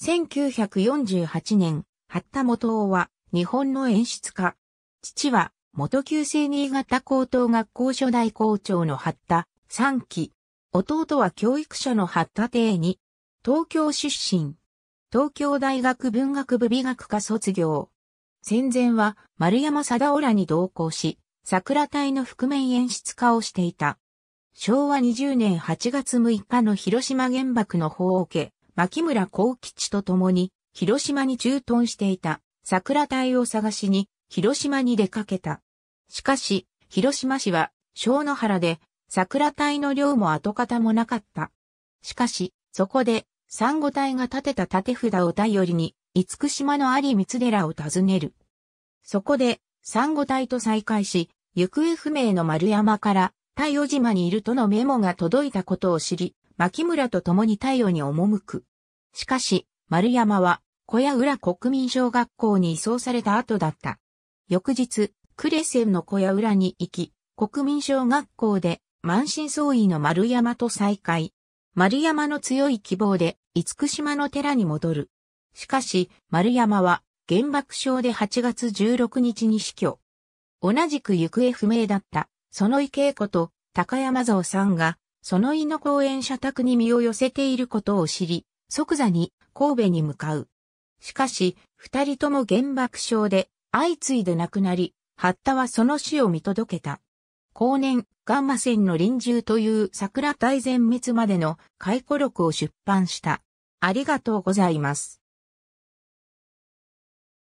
1948年、八田元夫は日本の演出家。父は元旧制新潟高等学校初代校長の八田三期。弟は教育者の八田帝に、東京出身。東京大学文学部美学科卒業。戦前は丸山貞夫らに同行し、桜隊の覆面演出家をしていた。昭和20年8月6日の広島原爆の砲を受け、牧村幸吉と共に、広島に駐屯していた桜隊を探しに、広島に出かけた。しかし、広島市は、小野原で、桜隊の量も跡形もなかった。しかし、そこで、産後隊が建てた建札を頼りに、五島の有光寺を訪ねる。そこで、産後隊と再会し、行方不明の丸山から、太陽島にいるとのメモが届いたことを知り、牧村と共に対応に赴く。しかし、丸山は、小屋浦国民小学校に移送された後だった。翌日、クレセンの小屋浦に行き、国民小学校で満身創痍の丸山と再会。丸山の強い希望で、五福島の寺に戻る。しかし、丸山は、原爆症で8月16日に死去。同じく行方不明だった、その池江子と高山蔵さんがその井の公園社宅に身を寄せていることを知り、即座に神戸に向かう。しかし、二人とも原爆症で相次いで亡くなり、八田はその死を見届けた。後年、ガンマ線の臨終という桜大全滅までの回顧録を出版した。ありがとうございます。